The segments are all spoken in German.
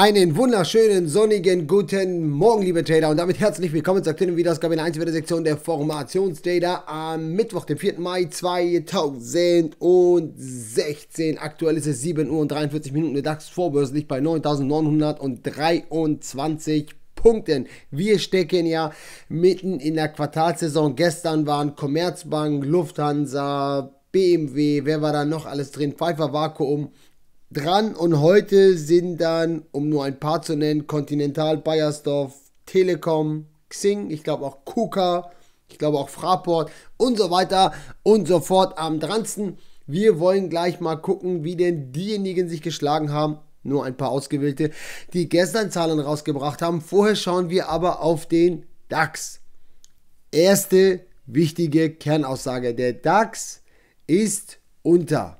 Einen wunderschönen, sonnigen, guten Morgen, liebe Trader und damit herzlich willkommen zur aktuellen Videoausgabe in der 1 sektion der Formationsdata am Mittwoch, dem 4. Mai 2016. Aktuell ist es 7 Uhr und 43 Minuten, der DAX vorbörslich bei 9.923 Punkten. Wir stecken ja mitten in der Quartalsaison. Gestern waren Commerzbank, Lufthansa, BMW, wer war da noch alles drin? Pfeiffer Vakuum dran und heute sind dann, um nur ein paar zu nennen, Continental, Bayersdorf, Telekom, Xing, ich glaube auch KUKA, ich glaube auch Fraport und so weiter und so fort am dransten. Wir wollen gleich mal gucken, wie denn diejenigen sich geschlagen haben, nur ein paar ausgewählte, die gestern Zahlen rausgebracht haben. Vorher schauen wir aber auf den DAX. Erste wichtige Kernaussage, der DAX ist unter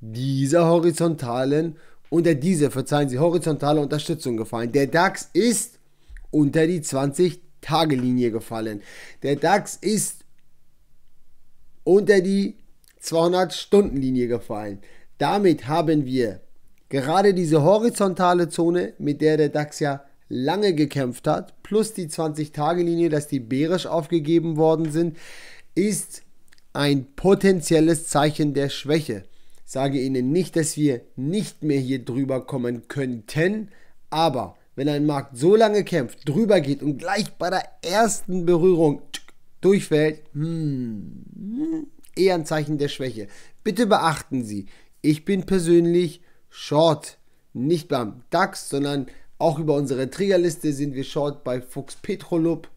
dieser horizontalen, unter diese, verzeihen Sie, horizontale Unterstützung gefallen. Der DAX ist unter die 20-Tage-Linie gefallen. Der DAX ist unter die 200-Stunden-Linie gefallen. Damit haben wir gerade diese horizontale Zone, mit der der DAX ja lange gekämpft hat, plus die 20-Tage-Linie, dass die bärisch aufgegeben worden sind, ist ein potenzielles Zeichen der Schwäche sage Ihnen nicht, dass wir nicht mehr hier drüber kommen könnten, aber wenn ein Markt so lange kämpft, drüber geht und gleich bei der ersten Berührung durchfällt, hmm, eher ein Zeichen der Schwäche. Bitte beachten Sie, ich bin persönlich Short, nicht beim DAX, sondern auch über unsere Triggerliste sind wir Short bei Fuchs Petrolub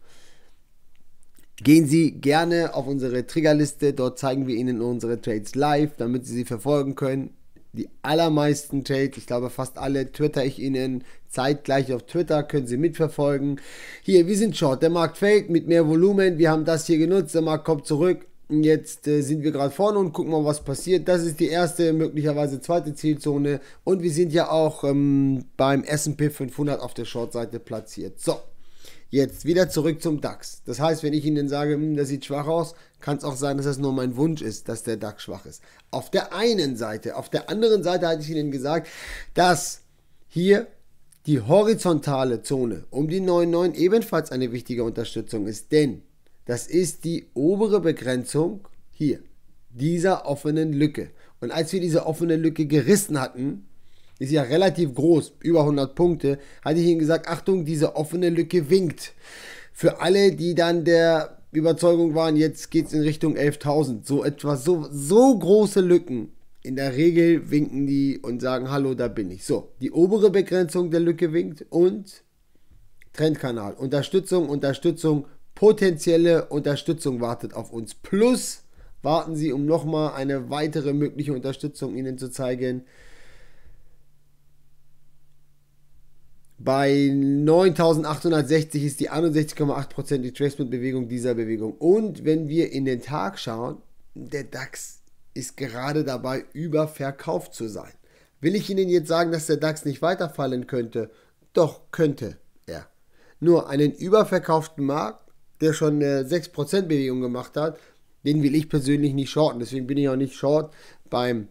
Gehen Sie gerne auf unsere Triggerliste, dort zeigen wir Ihnen unsere Trades live, damit Sie sie verfolgen können. Die allermeisten Trades, ich glaube fast alle, twitter ich Ihnen zeitgleich auf Twitter, können Sie mitverfolgen. Hier, wir sind short, der Markt fällt mit mehr Volumen, wir haben das hier genutzt, der Markt kommt zurück, Jetzt äh, sind wir gerade vorne und gucken mal, was passiert. Das ist die erste, möglicherweise zweite Zielzone. Und wir sind ja auch ähm, beim SP 500 auf der Shortseite platziert. So, Jetzt wieder zurück zum DAX. Das heißt, wenn ich Ihnen sage, hm, das sieht schwach aus, kann es auch sein, dass das nur mein Wunsch ist, dass der DAX schwach ist. Auf der einen Seite. Auf der anderen Seite hatte ich Ihnen gesagt, dass hier die horizontale Zone um die 9,9 ebenfalls eine wichtige Unterstützung ist, denn das ist die obere Begrenzung hier, dieser offenen Lücke. Und als wir diese offene Lücke gerissen hatten, ist ja relativ groß, über 100 Punkte, hatte ich Ihnen gesagt, Achtung, diese offene Lücke winkt. Für alle, die dann der Überzeugung waren, jetzt geht es in Richtung 11.000. So etwas, so, so große Lücken. In der Regel winken die und sagen, hallo, da bin ich. So, die obere Begrenzung der Lücke winkt und Trendkanal. Unterstützung, Unterstützung, potenzielle Unterstützung wartet auf uns. Plus warten Sie, um nochmal eine weitere mögliche Unterstützung Ihnen zu zeigen. Bei 9860 ist die 61,8% Retracement-Bewegung dieser Bewegung. Und wenn wir in den Tag schauen, der DAX ist gerade dabei, überverkauft zu sein. Will ich Ihnen jetzt sagen, dass der DAX nicht weiterfallen könnte? Doch, könnte er. Nur einen überverkauften Markt, der schon eine 6% Bewegung gemacht hat, den will ich persönlich nicht shorten. Deswegen bin ich auch nicht short beim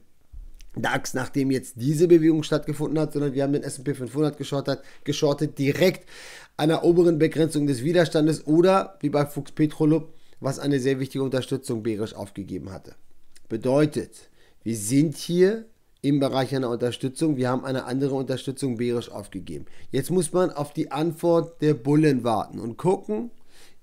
DAX, nachdem jetzt diese Bewegung stattgefunden hat, sondern wir haben den S&P 500 geschortet, geschortet direkt an der oberen Begrenzung des Widerstandes oder wie bei Fuchs Petrolub, was eine sehr wichtige Unterstützung bärisch aufgegeben hatte. Bedeutet, wir sind hier im Bereich einer Unterstützung, wir haben eine andere Unterstützung bärisch aufgegeben. Jetzt muss man auf die Antwort der Bullen warten und gucken,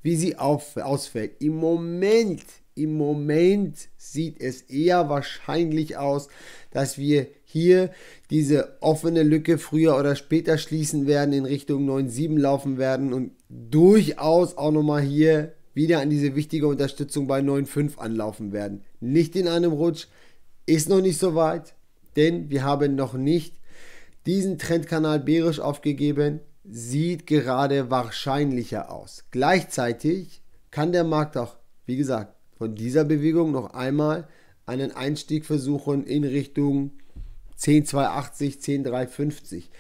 wie sie auf, ausfällt. Im Moment im Moment sieht es eher wahrscheinlich aus, dass wir hier diese offene Lücke früher oder später schließen werden, in Richtung 9.7 laufen werden und durchaus auch nochmal hier wieder an diese wichtige Unterstützung bei 9.5 anlaufen werden. Nicht in einem Rutsch, ist noch nicht so weit, denn wir haben noch nicht diesen Trendkanal bärisch aufgegeben, sieht gerade wahrscheinlicher aus. Gleichzeitig kann der Markt auch, wie gesagt, von dieser Bewegung noch einmal einen Einstieg versuchen in Richtung 10,280, 10,350.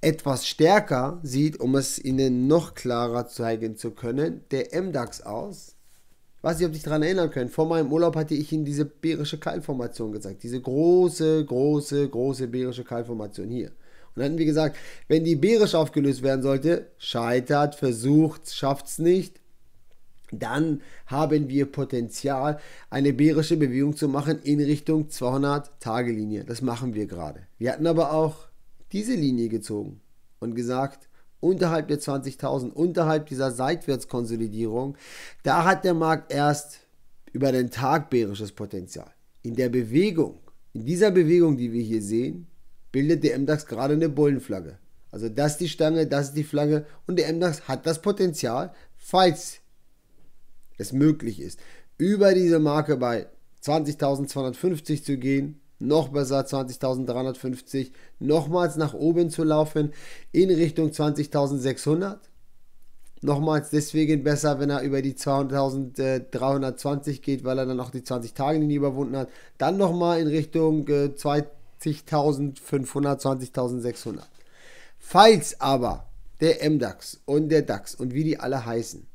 Etwas stärker sieht, um es Ihnen noch klarer zeigen zu können, der MDAX aus. Weiß nicht, ob Sie sich daran erinnern können. Vor meinem Urlaub hatte ich Ihnen diese bärische Keilformation gezeigt. Diese große, große, große bärische Keilformation hier. Und dann hatten wir gesagt, wenn die bärisch aufgelöst werden sollte, scheitert, versucht, schafft es nicht, dann haben wir Potenzial, eine bärische Bewegung zu machen in Richtung 200-Tage-Linie. Das machen wir gerade. Wir hatten aber auch diese Linie gezogen und gesagt, unterhalb der 20.000, unterhalb dieser Seitwärtskonsolidierung, da hat der Markt erst über den Tag bärisches Potenzial. In der Bewegung, in dieser Bewegung, die wir hier sehen, bildet der MDAX gerade eine Bullenflagge. Also das ist die Stange, das ist die Flagge und der MDAX hat das Potenzial, falls es möglich ist, über diese Marke bei 20.250 zu gehen, noch besser 20.350, nochmals nach oben zu laufen in Richtung 20.600. Nochmals deswegen besser, wenn er über die 2.320 geht, weil er dann auch die 20-Tage-Linie überwunden hat. Dann nochmal in Richtung 20.500, äh, 20.600. Falls aber der MDAX und der DAX und wie die alle heißen,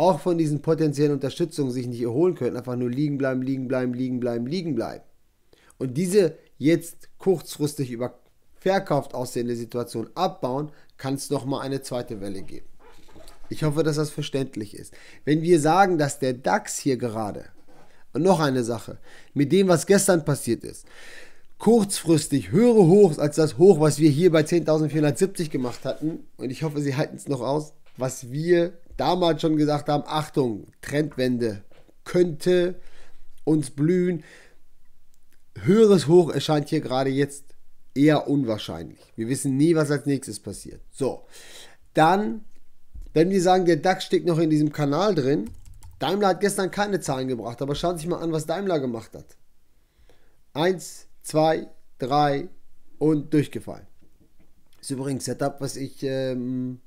auch von diesen potenziellen Unterstützungen sich nicht erholen können, einfach nur liegen bleiben, liegen bleiben, liegen bleiben, liegen bleiben. Und diese jetzt kurzfristig über verkauft aussehende Situation abbauen, kann es nochmal eine zweite Welle geben. Ich hoffe, dass das verständlich ist. Wenn wir sagen, dass der DAX hier gerade, und noch eine Sache, mit dem, was gestern passiert ist, kurzfristig höhere Hochs als das Hoch, was wir hier bei 10.470 gemacht hatten, und ich hoffe, Sie halten es noch aus, was wir damals schon gesagt haben, Achtung, Trendwende könnte uns blühen. Höheres Hoch erscheint hier gerade jetzt eher unwahrscheinlich. Wir wissen nie, was als nächstes passiert. So, dann, wenn wir sagen, der DAX steckt noch in diesem Kanal drin, Daimler hat gestern keine Zahlen gebracht, aber schaut sich mal an, was Daimler gemacht hat. Eins, zwei, drei und durchgefallen. Ist übrigens Setup, was ich ähm,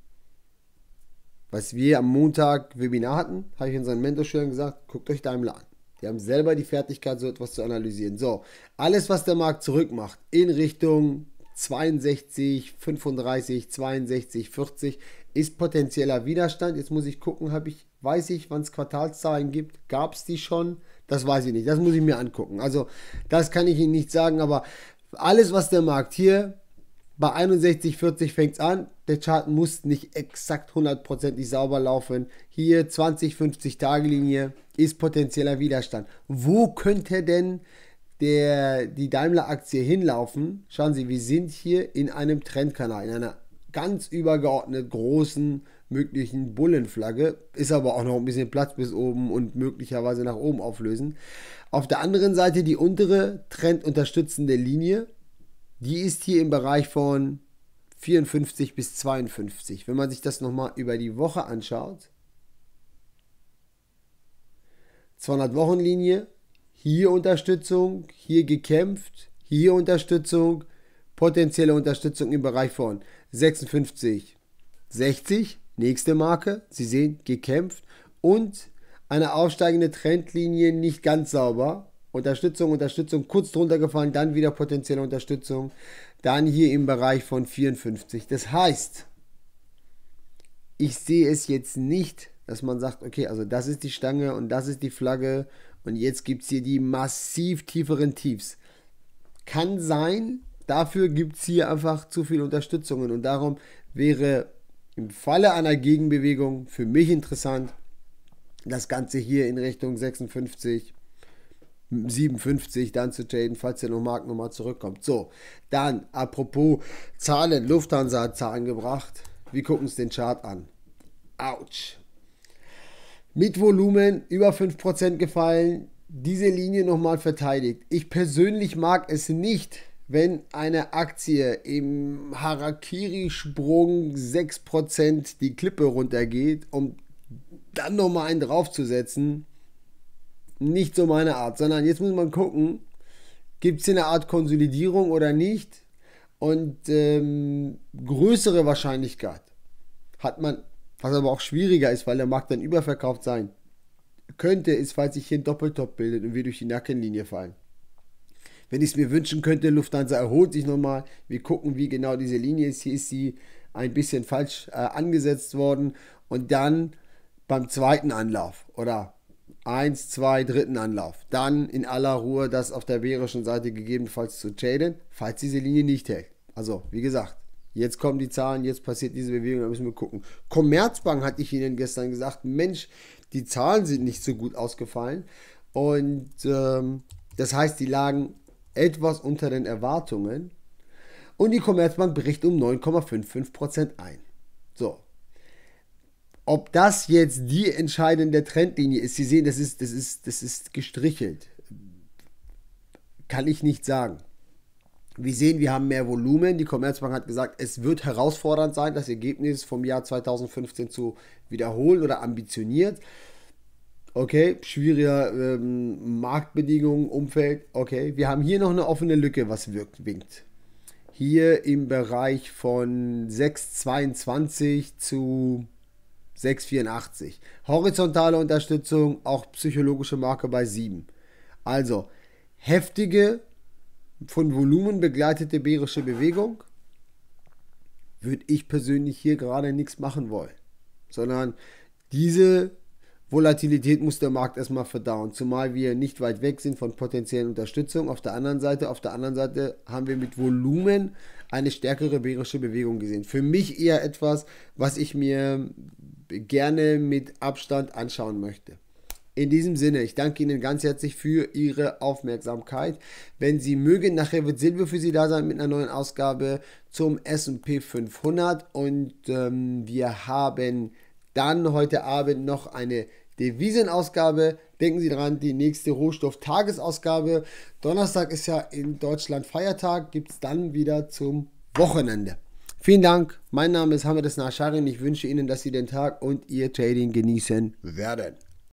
was wir am Montag Webinar hatten, habe ich unseren Mentorschülern gesagt, guckt euch Daimler an. Die haben selber die Fertigkeit, so etwas zu analysieren. So, alles, was der Markt zurückmacht, in Richtung 62, 35, 62, 40, ist potenzieller Widerstand. Jetzt muss ich gucken, habe ich, weiß ich, wann es Quartalszahlen gibt? Gab es die schon? Das weiß ich nicht. Das muss ich mir angucken. Also, das kann ich Ihnen nicht sagen, aber alles, was der Markt hier bei 61,40 fängt es an. Der Chart muss nicht exakt hundertprozentig sauber laufen. Hier 20, 50 Tage Linie ist potenzieller Widerstand. Wo könnte denn der, die Daimler-Aktie hinlaufen? Schauen Sie, wir sind hier in einem Trendkanal, in einer ganz übergeordnet großen möglichen Bullenflagge. Ist aber auch noch ein bisschen Platz bis oben und möglicherweise nach oben auflösen. Auf der anderen Seite die untere trendunterstützende Linie die ist hier im Bereich von 54 bis 52. Wenn man sich das nochmal über die Woche anschaut, 200 wochen linie hier Unterstützung, hier gekämpft, hier Unterstützung, potenzielle Unterstützung im Bereich von 56, 60, nächste Marke, Sie sehen, gekämpft und eine aufsteigende Trendlinie nicht ganz sauber, Unterstützung, Unterstützung, kurz drunter gefallen, dann wieder potenzielle Unterstützung, dann hier im Bereich von 54. Das heißt, ich sehe es jetzt nicht, dass man sagt, okay, also das ist die Stange und das ist die Flagge und jetzt gibt es hier die massiv tieferen Tiefs. Kann sein, dafür gibt es hier einfach zu viele Unterstützungen und darum wäre im Falle einer Gegenbewegung für mich interessant, das Ganze hier in Richtung 56, 57 dann zu traden, falls der Markt nochmal zurückkommt. So, dann apropos Zahlen, Lufthansa hat Zahlen gebracht. Wir gucken uns den Chart an. Autsch. Mit Volumen über 5% gefallen, diese Linie nochmal verteidigt. Ich persönlich mag es nicht, wenn eine Aktie im Harakiri-Sprung 6% die Klippe runtergeht, um dann nochmal einen draufzusetzen nicht so meine Art, sondern jetzt muss man gucken, gibt es hier eine Art Konsolidierung oder nicht. Und ähm, größere Wahrscheinlichkeit hat man, was aber auch schwieriger ist, weil der Markt dann überverkauft sein könnte, ist, falls sich hier ein Doppeltop bildet und wir durch die Nackenlinie fallen. Wenn ich es mir wünschen könnte, Lufthansa erholt sich nochmal. Wir gucken, wie genau diese Linie ist. Hier ist sie ein bisschen falsch äh, angesetzt worden. Und dann beim zweiten Anlauf oder 1, 2, dritten Anlauf. Dann in aller Ruhe das auf der bärischen Seite gegebenenfalls zu traden, falls diese Linie nicht hält. Also, wie gesagt, jetzt kommen die Zahlen, jetzt passiert diese Bewegung, da müssen wir gucken. Commerzbank hatte ich Ihnen gestern gesagt, Mensch, die Zahlen sind nicht so gut ausgefallen. Und ähm, das heißt, die lagen etwas unter den Erwartungen. Und die Commerzbank bricht um 9,55% ein ob das jetzt die entscheidende Trendlinie ist, Sie sehen, das ist, das ist, das ist gestrichelt. Kann ich nicht sagen. Wir sehen, wir haben mehr Volumen. Die Commerzbank hat gesagt, es wird herausfordernd sein, das Ergebnis vom Jahr 2015 zu wiederholen oder ambitioniert. Okay, schwieriger ähm, Marktbedingungen, Umfeld. Okay, wir haben hier noch eine offene Lücke, was wirkt, winkt. Hier im Bereich von 6,22 zu 684. Horizontale Unterstützung, auch psychologische Marke bei 7. Also heftige, von Volumen begleitete bärische Bewegung würde ich persönlich hier gerade nichts machen wollen. Sondern diese Volatilität muss der Markt erstmal verdauen, zumal wir nicht weit weg sind von potenziellen Unterstützung. Auf der anderen Seite, auf der anderen Seite haben wir mit Volumen eine stärkere bärische Bewegung gesehen. Für mich eher etwas, was ich mir gerne mit Abstand anschauen möchte. In diesem Sinne, ich danke Ihnen ganz herzlich für Ihre Aufmerksamkeit. Wenn Sie mögen, nachher wird Silber für Sie da sein mit einer neuen Ausgabe zum SP 500 und ähm, wir haben dann heute Abend noch eine Devisenausgabe. Denken Sie daran, die nächste Rohstofftagesausgabe. Donnerstag ist ja in Deutschland Feiertag, gibt es dann wieder zum Wochenende. Vielen Dank. Mein Name ist Hamid Nashari und ich wünsche Ihnen, dass Sie den Tag und Ihr Trading genießen werden.